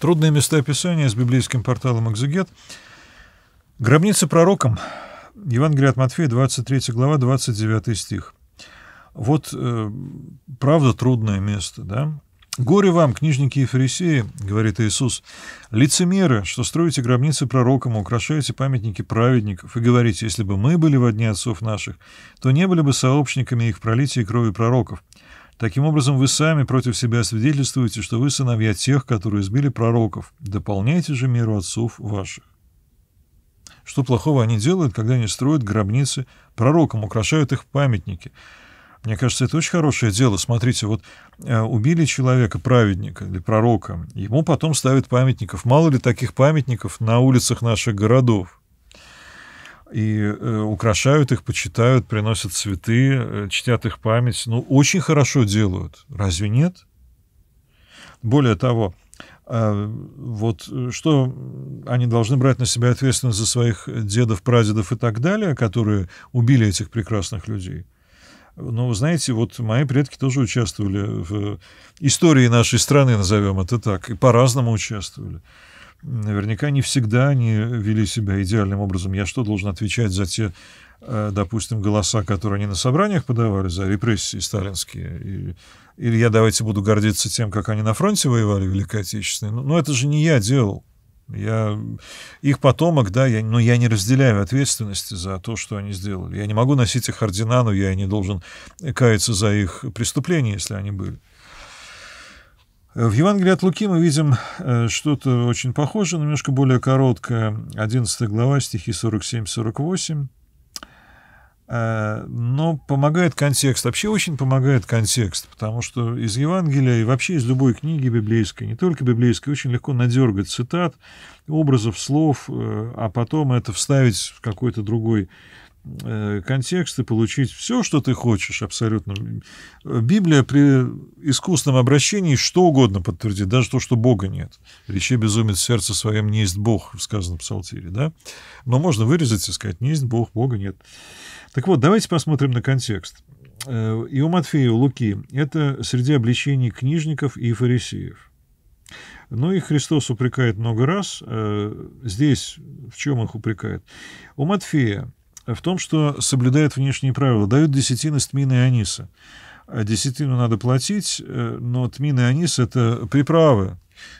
Трудное описания с библейским порталом «Экзегет». Гробница пророкам. Евангелие от Матфея, 23 глава, 29 стих. Вот, э, правда, трудное место, да? «Горе вам, книжники и фарисеи, — говорит Иисус, — лицемеры, что строите гробницы пророкам, украшаете памятники праведников, и говорите, если бы мы были во дне отцов наших, то не были бы сообщниками их пролития крови пророков. Таким образом, вы сами против себя свидетельствуете, что вы сыновья тех, которые избили пророков. Дополняйте же миру отцов ваших. Что плохого они делают, когда они строят гробницы пророкам, украшают их памятники? Мне кажется, это очень хорошее дело. Смотрите, вот э, убили человека, праведника или пророка, ему потом ставят памятников. Мало ли таких памятников на улицах наших городов и э, украшают их, почитают, приносят цветы, э, чтят их память. Ну, очень хорошо делают. Разве нет? Более того, а, э, вот что они должны брать на себя ответственность за своих дедов, прадедов и так далее, которые убили этих прекрасных людей. Но, ну, вы знаете, вот мои предки тоже участвовали в э, истории нашей страны, назовем это так, и по-разному участвовали наверняка не всегда они вели себя идеальным образом. Я что, должен отвечать за те, э, допустим, голоса, которые они на собраниях подавали, за репрессии сталинские? Или, или я давайте буду гордиться тем, как они на фронте воевали в Великой Отечественной? Но, ну, но ну, это же не я делал. Я их потомок, да, я, но я не разделяю ответственности за то, что они сделали. Я не могу носить их ордена, но я не должен каяться за их преступления, если они были. В Евангелии от Луки мы видим э, что-то очень похожее, но немножко более короткое. 11 глава, стихи 47-48. Э, но помогает контекст, вообще очень помогает контекст, потому что из Евангелия и вообще из любой книги библейской, не только библейской, очень легко надергать цитат, образов, слов, э, а потом это вставить в какой-то другой Э, контекст и получить все, что ты хочешь абсолютно. Библия при искусном обращении что угодно подтвердит, даже то, что Бога нет. Речи безумец сердце своем не есть Бог, сказано в Псалтире, да? Но можно вырезать и сказать, не есть Бог, Бога нет. Так вот, давайте посмотрим на контекст. Э, и у Матфея, у Луки это среди обличений книжников и фарисеев. ну их Христос упрекает много раз. Э, здесь в чем их упрекает? У Матфея в том, что соблюдают внешние правила. Дают десятины с тмина и аниса. А десятину надо платить, э, но тмин и анис — это приправы.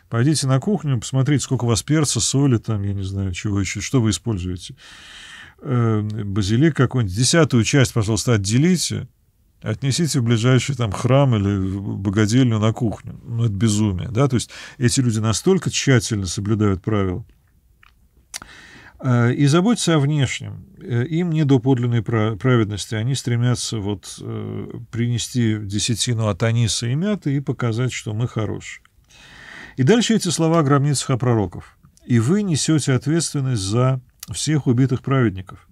Пойдите на кухню, посмотрите, сколько у вас перца, соли, там, я не знаю, чего еще, что вы используете. Э, базилик какой-нибудь, десятую часть, пожалуйста, отделите, отнесите в ближайший там храм или в богадельню на кухню. Ну, это безумие, да, то есть эти люди настолько тщательно соблюдают правила, Э, и заботятся о внешнем. Э, им не до подлинной праведности. Они стремятся вот э, принести десятину от аниса и мяты и показать, что мы хороши. И дальше эти слова о гробницах о пророков. «И вы несете ответственность за всех убитых праведников».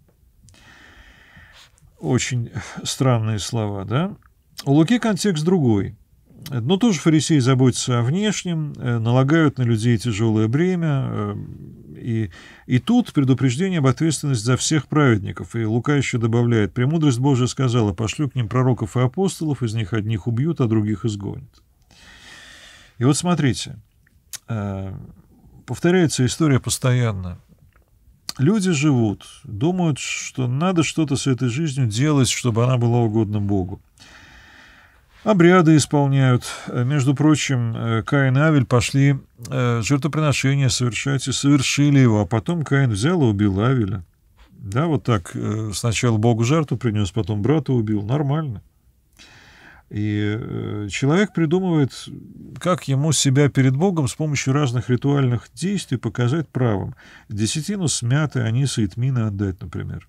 Очень странные слова, да? У Луки контекст другой – но тоже фарисеи заботятся о внешнем, налагают на людей тяжелое бремя, и, и тут предупреждение об ответственности за всех праведников. И Лука еще добавляет, «Премудрость Божия сказала, пошлю к ним пророков и апостолов, из них одних убьют, а других изгонят». И вот смотрите, э, повторяется история постоянно. Люди живут, думают, что надо что-то с этой жизнью делать, чтобы она была угодна Богу. Обряды исполняют. Между прочим, э, Каин и Авель пошли э, жертвоприношение совершать и совершили его, а потом Каин взял и убил Авеля. Да, вот так. Э, сначала Богу жертву принес, потом брата убил. Нормально. И человек придумывает, как ему себя перед Богом с помощью разных ритуальных действий показать правым. Десятину смяты, аниса и тмина отдать, например.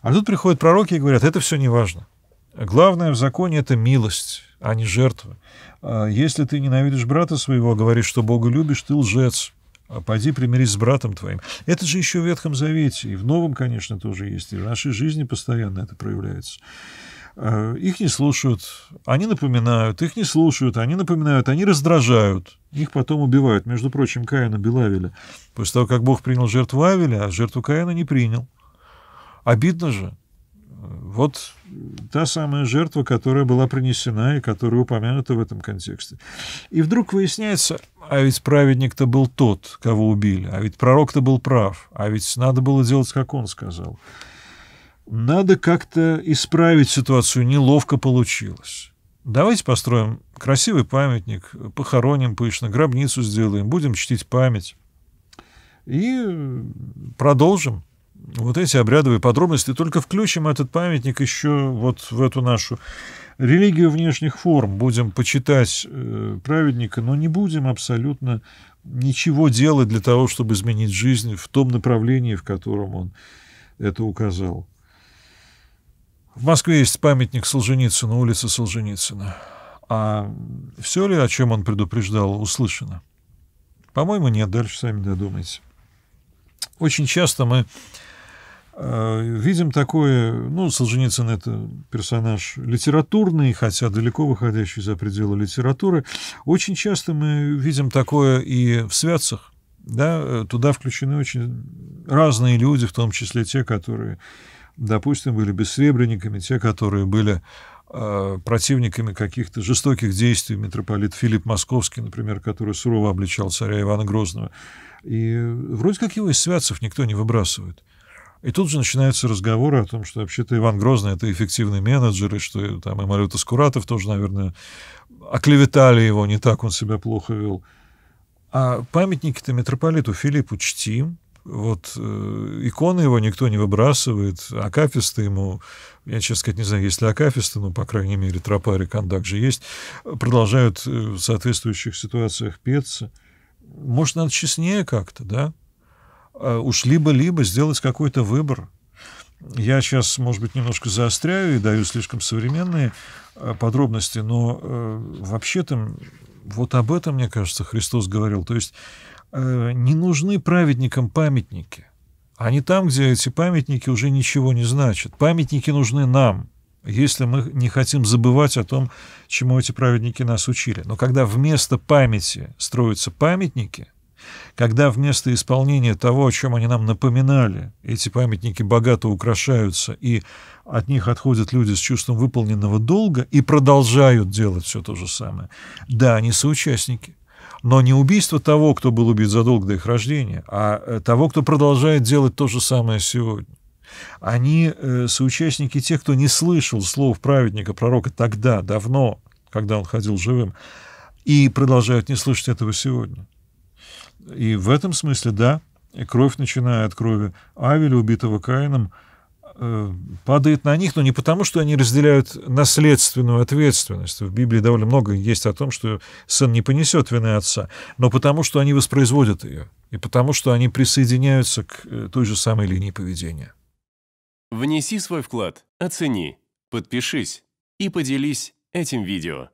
А тут приходят пророки и говорят, это все не важно. Главное в законе — это милость, а не жертва. А если ты ненавидишь брата своего, а говоришь, что Бога любишь, ты лжец. А пойди примирись с братом твоим. Это же еще в Ветхом Завете, и в Новом, конечно, тоже есть, и в нашей жизни постоянно это проявляется. А, их не слушают, они напоминают, их не слушают, они напоминают, они раздражают, их потом убивают. Между прочим, Каина бил Авеля. После того, как Бог принял жертву Авеля, а жертву Каина не принял. Обидно же. Вот та самая жертва, которая была принесена и которая упомянута в этом контексте. И вдруг выясняется, а ведь праведник-то был тот, кого убили, а ведь пророк-то был прав, а ведь надо было делать, как он сказал. Надо как-то исправить ситуацию, неловко получилось. Давайте построим красивый памятник, похороним пышно, гробницу сделаем, будем чтить память. И продолжим вот эти обрядовые подробности, только включим этот памятник еще вот в эту нашу религию внешних форм. Будем почитать э, праведника, но не будем абсолютно ничего делать для того, чтобы изменить жизнь в том направлении, в котором он это указал. В Москве есть памятник Солженицыну, улица Солженицына. А все ли, о чем он предупреждал, услышано? По-моему, нет, дальше сами додумайте. Очень часто мы Э, видим такое, ну, Солженицын это персонаж литературный, хотя далеко выходящий за пределы литературы. Очень часто мы видим такое и в святцах, да, э, туда включены очень разные люди, в том числе те, которые, допустим, были бессребренниками, те, которые были э, противниками каких-то жестоких действий митрополит Филипп Московский, например, который сурово обличал царя Ивана Грозного. И вроде как его из святцев никто не выбрасывает. И тут же начинаются разговоры о том, что вообще-то Иван Грозный — это эффективный менеджер, и что там и Малюта Скуратов тоже, наверное, оклеветали его, не так он себя плохо вел. А памятники-то митрополиту Филиппу чтим, вот э, иконы его никто не выбрасывает, акафисты ему, я, честно сказать, не знаю, есть ли акафисты, но, по крайней мере, тропарь кондак же есть, продолжают э, в соответствующих ситуациях петься. Может, надо честнее как-то, да? Э, уж либо-либо сделать какой-то выбор. Я сейчас, может быть, немножко заостряю и даю слишком современные э, подробности, но э, вообще-то вот об этом, мне кажется, Христос говорил. То есть не нужны праведникам памятники. Они там, где эти памятники уже ничего не значат. Памятники нужны нам, если мы не хотим забывать о том, чему эти праведники нас учили. Но когда вместо памяти строятся памятники, когда вместо исполнения того, о чем они нам напоминали, эти памятники богато украшаются, и от них отходят люди с чувством выполненного долга и продолжают делать все то же самое. Да, они соучастники. Но не убийство того, кто был убит задолго до их рождения, а э, того, кто продолжает делать то же самое сегодня. Они э, соучастники тех, кто не слышал слов праведника, пророка тогда, давно, когда он ходил живым, и продолжают не слышать этого сегодня. И в этом смысле, да, кровь, начиная от крови Авеля, убитого Каином, э, падает на них, но не потому, что они разделяют наследственную ответственность. В Библии довольно много есть о том, что сын не понесет вины отца, но потому, что они воспроизводят ее, и потому, что они присоединяются к э, той же самой линии поведения. Внеси свой вклад, оцени, подпишись и поделись этим видео.